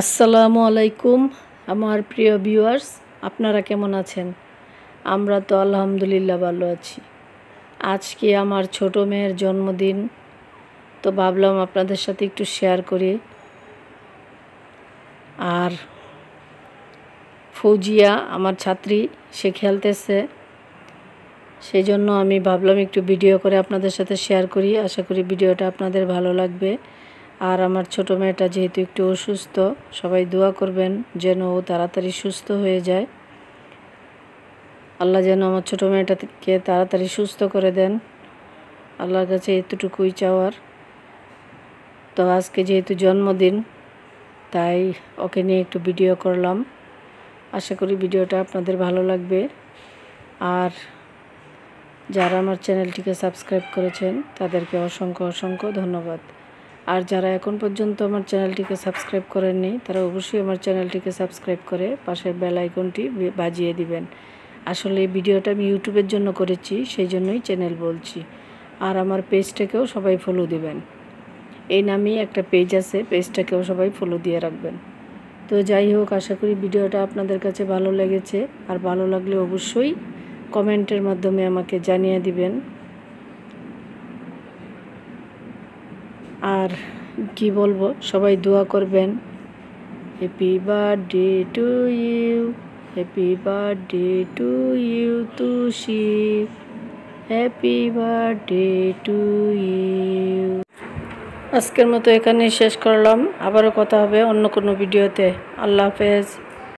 আসসালামু আলাইকুম আমার প্রিয় ভিউয়ার্স আপনারা কেমন আছেন আমরা তো আলহামদুলিল্লাহ ভালো আছি আজকে আমার ছোট মেয়ের জন্মদিন তো ভাবলাম আপনাদের সাথে একটু শেয়ার করি আর ফৌজিয়া আমার ছাত্রী সে খেলতেছে সেই জন্য আমি ভাবলাম একটু ভিডিও করে আপনাদের সাথে শেয়ার করি আশা করি ভিডিওটা আপনাদের ভালো লাগবে আর আমার ছোট মেয়েটা যেহেতু একটু অসুস্থ সবাই দোয়া করবেন যেন ও তাড়াতাড়ি সুস্থ হয়ে যায় আল্লাহ যেন আমার ছোটো মেয়েটাকে তাড়াতাড়ি সুস্থ করে দেন আল্লাহর কাছে এতটুকুই চাওয়ার তো আজকে যেহেতু জন্মদিন তাই ওকে নিয়ে একটু ভিডিও করলাম আশা করি ভিডিওটা আপনাদের ভালো লাগবে আর যারা আমার চ্যানেলটিকে সাবস্ক্রাইব করেছেন তাদেরকে অসংখ্য অসংখ্য ধন্যবাদ আর যারা এখন পর্যন্ত আমার চ্যানেলটিকে সাবস্ক্রাইব করেননি তারা অবশ্যই আমার চ্যানেলটিকে সাবস্ক্রাইব করে পাশের বেল আইকনটি বাজিয়ে দিবেন আসলে ভিডিওটা আমি ইউটিউবের জন্য করেছি সেই জন্যই চ্যানেল বলছি আর আমার পেজটাকেও সবাই ফলো দিবেন এই নামেই একটা পেজ আছে পেজটাকেও সবাই ফলো দিয়ে রাখবেন তো যাই হোক আশা করি ভিডিওটা আপনাদের কাছে ভালো লেগেছে আর ভালো লাগলে অবশ্যই কমেন্টের মাধ্যমে আমাকে জানিয়ে দিবেন আর কি বলবো সবাই দোয়া করবেন happy birthday to you happy birthday to you Tushi happy birthday to you আজকের মতো এখানেই শেষ করলাম আবারও কথা হবে অন্য কোনো ভিডিওতে আল্লাহ হাফেজ